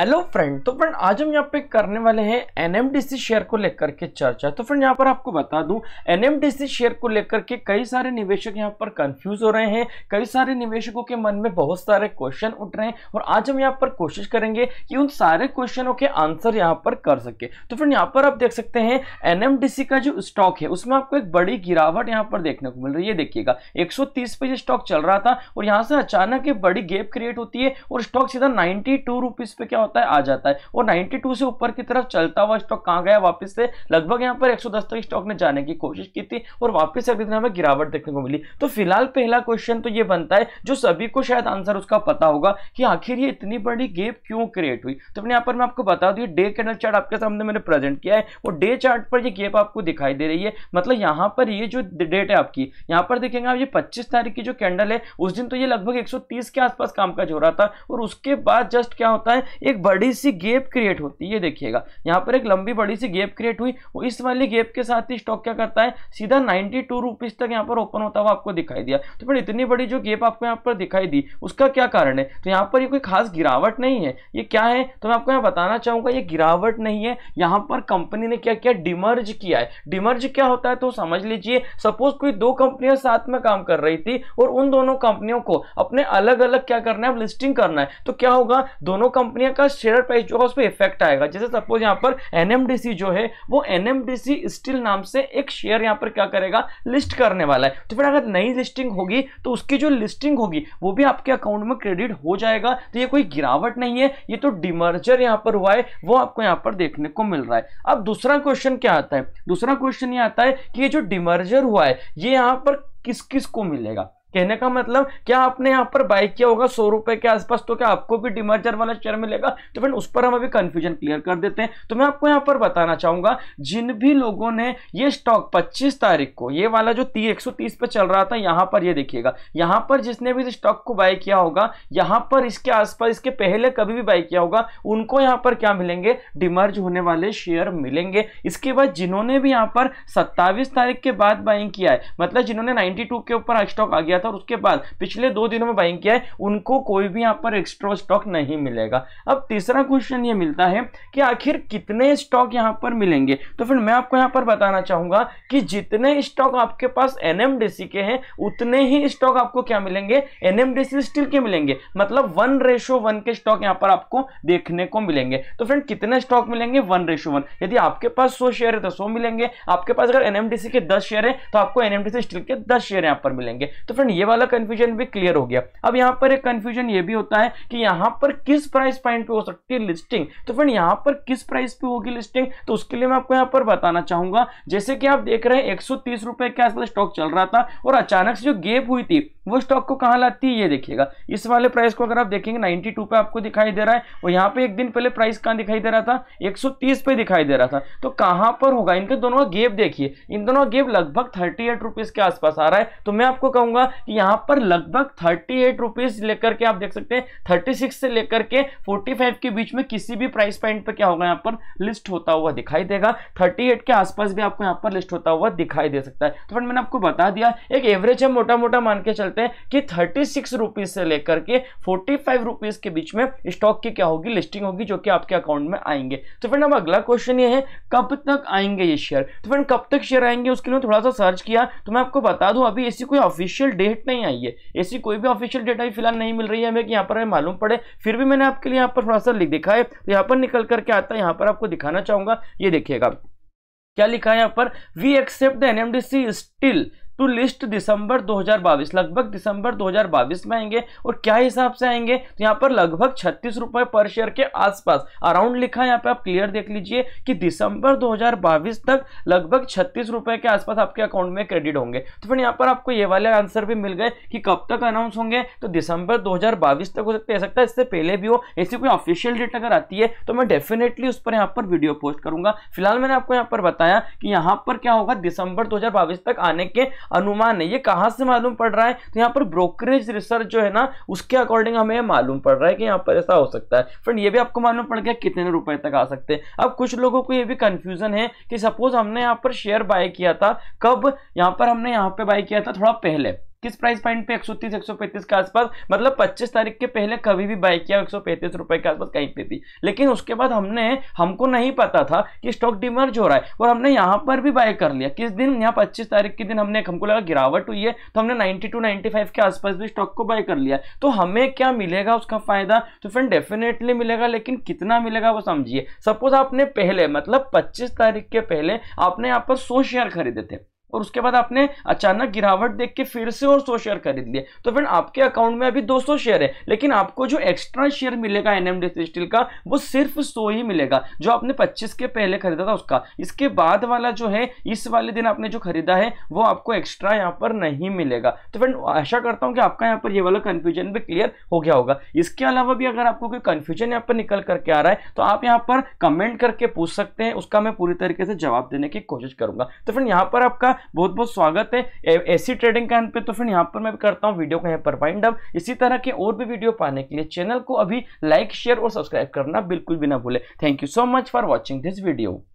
hello friend तो friend आज हम यहाँ पे करने वाले हैं एनएमडीसी शेयर को लेकर के चर्चा तो फ्रेंड यहाँ पर आपको बता दूं एनएमडीसी शेयर को लेकर के कई सारे निवेशक यहाँ पर कंफ्यूज हो रहे हैं कई सारे निवेशकों के मन में बहुत सारे क्वेश्चन उठ रहे हैं और आज हम यहाँ पर कोशिश करेंगे कि उन सारे क्वेश्चनों के आंसर यहाँ पर कर सके तो फ्रेंड यहाँ पर आप देख सकते हैं एन का जो स्टॉक है उसमें आपको एक बड़ी गिरावट यहाँ पर देखने को मिल रही है देखिएगा एक पे ये स्टॉक चल रहा था और यहाँ से अचानक एक बड़ी गैप क्रिएट होती है और स्टॉक सीधा नाइन्टी पे क्या होता है आ जाता है और 92 से ऊपर की तरफ चलता हुआ स्टॉक कहाँ गया वापस से लगभग यहाँ पर 110 तक स्टॉक ने जाने की कोशिश की थी और वापस अभी हमें गिरावट देखने को मिली तो फिलहाल पहला क्वेश्चन तो ये बनता है जो सभी को शायद आंसर उसका पता होगा कि आखिर ये इतनी बड़ी गेप क्यों क्रिएट हुई तो अपने यहाँ पर मैं आपको बता दूँ डे कैंडल चार्ट आपके सामने मैंने प्रेजेंट किया है और डे चार्ट पर ये गेप आपको दिखाई दे रही है मतलब यहाँ पर ये जो डेट है आपकी यहाँ पर देखेंगे आप ये पच्चीस तारीख की जो कैंडल है उस दिन तो ये लगभग एक के आसपास कामकाज हो रहा था और उसके बाद जस्ट क्या होता है एक बड़ी सी गेप क्रिएट होती है ये देखिएगा यहाँ पर एक लंबी बड़ी सी गेप क्रिएट हुई वो इस वाली गेप के साथ ही स्टॉक क्या करता है सीधा नाइनटी टू रुपीज तक यहाँ पर ओपन होता हुआ आपको दिखाई दिया तो फिर इतनी बड़ी जो गेप आपको यहाँ पर दिखाई दी उसका क्या कारण है तो यहाँ पर ये कोई खास गिरावट नहीं है ये क्या है तो मैं आपको यहाँ बताना चाहूँगा ये गिरावट नहीं है यहाँ पर कंपनी ने क्या किया डिमर्ज किया है डिमर्ज क्या होता है तो समझ लीजिए सपोज कोई दो कंपनियां साथ में काम कर रही थी और उन दोनों कंपनियों को अपने अलग अलग क्या करना है लिस्टिंग करना है तो क्या होगा दोनों कंपनियों का का शेयर प्राइस जो है उस पर इफेक्ट आएगा जैसे सपोज यहाँ पर एन जो है वो एन स्टील नाम से एक शेयर यहाँ पर क्या करेगा लिस्ट करने वाला है तो फिर अगर नई लिस्टिंग होगी तो उसकी जो लिस्टिंग होगी वो भी आपके अकाउंट में क्रेडिट हो जाएगा तो ये कोई गिरावट नहीं है ये तो डिमर्जर यहाँ पर हुआ है वो आपको यहाँ पर देखने को मिल रहा है अब दूसरा क्वेश्चन क्या आता है दूसरा क्वेश्चन ये आता है कि ये जो डिमर्जर हुआ है ये यहाँ पर किस किस को मिलेगा कहने का मतलब क्या आपने यहाँ पर बाय किया होगा सौ रुपए के आसपास तो क्या आपको भी डिमर्जर वाला शेयर मिलेगा तो फिर उस पर हम अभी कंफ्यूजन क्लियर कर देते हैं तो मैं आपको यहाँ पर बताना चाहूंगा जिन भी लोगों ने ये स्टॉक पच्चीस तारीख को ये वाला जो ती, एक पे चल रहा था यहाँ पर ये देखिएगा यहाँ पर जिसने भी स्टॉक को बाय किया होगा यहाँ पर इसके आसपास इसके पहले कभी भी बाय किया होगा उनको यहाँ पर क्या मिलेंगे डिमर्ज होने वाले शेयर मिलेंगे इसके बाद जिन्होंने भी यहाँ पर सत्ताईस तारीख के बाद बाइंग किया है मतलब जिन्होंने 92 के ऊपर स्टॉक आ गया था और उसके बाद पिछले दो दिनों में बाइंग किया है उनको कोई भी यहाँ पर एक्स्ट्रा स्टॉक नहीं मिलेगा अब तीसरा क्वेश्चन ये मिलता है कि आखिर कितने स्टॉक यहाँ पर मिलेंगे तो फिर मैं आपको यहाँ पर बताना चाहूंगा कि जितने स्टॉक आपके पास एन के हैं उतने ही स्टॉक आपको क्या मिलेंगे एन स्टील के मिलेंगे मतलब वन रेशो वन के स्टॉक यहाँ पर आपको देखने को मिलेंगे तो फ्रेंड कितने स्टॉक मिलेंगे वन रेशो वन यदि आपके पास सौ शेयर है तो सौ मिलेंगे आपके पास अगर एनएमडीसी के दस शेयर है तो आपको एनएमडीसी स्टील के दस शेयर यहाँ पर मिलेंगे तो फ्रेंड ये वाला कंफ्यूजन भी क्लियर हो गया अब यहाँ पर एक कंफ्यूजन ये भी होता है कि यहाँ पर किस प्राइस पॉइंट पे हो सकती है लिस्टिंग तो फिर यहाँ पर किस प्राइस पे होगी लिस्टिंग तो उसके लिए मैं आपको यहाँ पर बताना चाहूंगा जैसे कि आप देख रहे हैं एक के आसपास स्टॉक चल रहा था और अचानक से जो गेप हुई थी वो स्टॉक को कहाँ लाती है ये देखिएगा इस वाले प्राइस को अगर आप देखेंगे 92 पे आपको दिखाई दे रहा है और यहाँ पे एक दिन पहले प्राइस कहाँ दिखाई दे रहा था 130 पे दिखाई दे रहा था तो कहाँ पर होगा इनके दोनों गेप देखिए इन दोनों गेप लगभग थर्टी एट के आसपास आ रहा है तो मैं आपको कहूंगा यहाँ पर लगभग थर्टी एट रुपीज लेकर के आप देख सकते हैं थर्टी सिक्स से लेकर के फोर्टी फाइव के बीच में किसी भी प्राइस पॉइंट पर क्या होगा यहाँ पर लिस्ट होता हुआ दिखाई देगा थर्टी एट के आसपास भी आपको यहाँ पर लिस्ट होता हुआ दिखाई दे सकता है तो फ्रेंड मैंने आपको बता दिया एक एवरेज है मोटा मोटा मान के चलते हैं कि थर्टी सिक्स रुपीज से लेकर के फोर्टी फाइव रुपीज के बीच में स्टॉक की क्या होगी लिस्टिंग होगी जो कि आपके अकाउंट में आएंगे तो फ्रेंड अब अगला क्वेश्चन ये है कब तक आएंगे ये शेयर तो फ्रेंड कब तक शेयर आएंगे उसके लिए थोड़ा सा सर्च किया तो मैं आपको बता दूं अभी ऐसी कोई ऑफिशियल डेट डेट नहीं आई है ऐसी कोई भी ऑफिशियल डेट आई फिलहाल नहीं मिल रही है हमें कि यहाँ पर हमें मालूम पड़े फिर भी मैंने आपके लिए यहाँ पर थोड़ा सा लिख दिखा है तो यहाँ पर निकल करके आता है यहाँ पर आपको दिखाना चाहूँगा ये देखिएगा क्या लिखा है यहाँ पर we accept the NMDC steel to list दिसंबर 2022 लगभग दिसंबर 2022 में आएंगे और क्या हिसाब से आएंगे तो यहाँ पर लगभग छत्तीस रुपए पर शेयर के आसपास अराउंड लिखा है यहाँ पे आप क्लियर देख लीजिए कि दिसंबर 2022 तक लगभग छत्तीस रुपए के आसपास आपके अकाउंट में क्रेडिट होंगे तो फिर यहाँ पर आपको ये वाले आंसर भी मिल गए कि कब तक अनाउंस होंगे तो दिसंबर दो तक हो सकते सकता है इससे पहले भी हो ऐसी कोई ऑफिशियल डेट अगर आती है तो मैं डेफिनेटली उस पर यहाँ पर वीडियो पोस्ट करूंगा फिलहाल मैंने आपको यहाँ पर बताया कि यहाँ पर क्या होगा दिसंबर दो तक आने के अनुमान है ये कहाँ से मालूम पड़ रहा है तो यहाँ पर ब्रोकरेज रिसर्च जो है ना उसके अकॉर्डिंग हमें मालूम पड़ रहा है कि यहाँ पर ऐसा हो सकता है फ्रेंड ये भी आपको मालूम पड़ गया कितने रुपए तक आ सकते हैं अब कुछ लोगों को ये भी कन्फ्यूजन है कि सपोज हमने यहाँ पर शेयर बाय किया था कब यहाँ पर हमने यहाँ पर बाय किया था थोड़ा पहले किस प्राइस पॉइंट पे एक सौ तीस एक सौ पैंतीस के आसपास मतलब पच्चीस तारीख के पहले कभी भी बाय किया एक सौ पैंतीस रुपए के आसपास कहीं पे थी लेकिन उसके बाद हमने हमको नहीं पता था कि स्टॉक डिमर्ज हो रहा है और हमने यहाँ पर भी बाय कर लिया किस दिन यहाँ पच्चीस तारीख के दिन हमने हमको लगा गिरावट हुई है तो हमने नाइनटी टू नाइन्टी फाइव के आसपास भी स्टॉक को बाय कर लिया तो हमें क्या मिलेगा उसका फायदा तो फ्रेंड डेफिनेटली मिलेगा लेकिन कितना मिलेगा वो समझिए सपोज आपने पहले मतलब पच्चीस तारीख के पहले आपने यहाँ पर सौ शेयर खरीदे थे और उसके बाद आपने अचानक गिरावट देख के फिर से और सौ शेयर खरीद लिए तो फ्रेंड आपके अकाउंट में अभी 200 शेयर है लेकिन आपको जो एक्स्ट्रा शेयर मिलेगा एन स्टील का वो सिर्फ 100 ही मिलेगा जो आपने पच्चीस के पहले खरीदा था उसका इसके बाद वाला जो है इस वाले दिन आपने जो खरीदा है वो आपको एक्स्ट्रा यहाँ पर नहीं मिलेगा तो फ्रेंड आशा करता हूँ कि आपका यहाँ पर ये वाला कन्फ्यूजन भी क्लियर हो गया होगा इसके अलावा भी अगर आपको कोई कन्फ्यूजन यहाँ पर निकल करके आ रहा है तो आप यहाँ पर कमेंट करके पूछ सकते हैं उसका मैं पूरी तरीके से जवाब देने की कोशिश करूंगा तो फ्रेंड यहाँ पर आपका बहुत बहुत स्वागत है ऐसी ट्रेडिंग के अंत पे तो फिर यहाँ पर मैं करता हूँ वीडियो को यहाँ पर वाइंड अप इसी तरह के और भी वीडियो पाने के लिए चैनल को अभी लाइक शेयर और सब्सक्राइब करना बिल्कुल भी ना भूले thank you so much for watching this video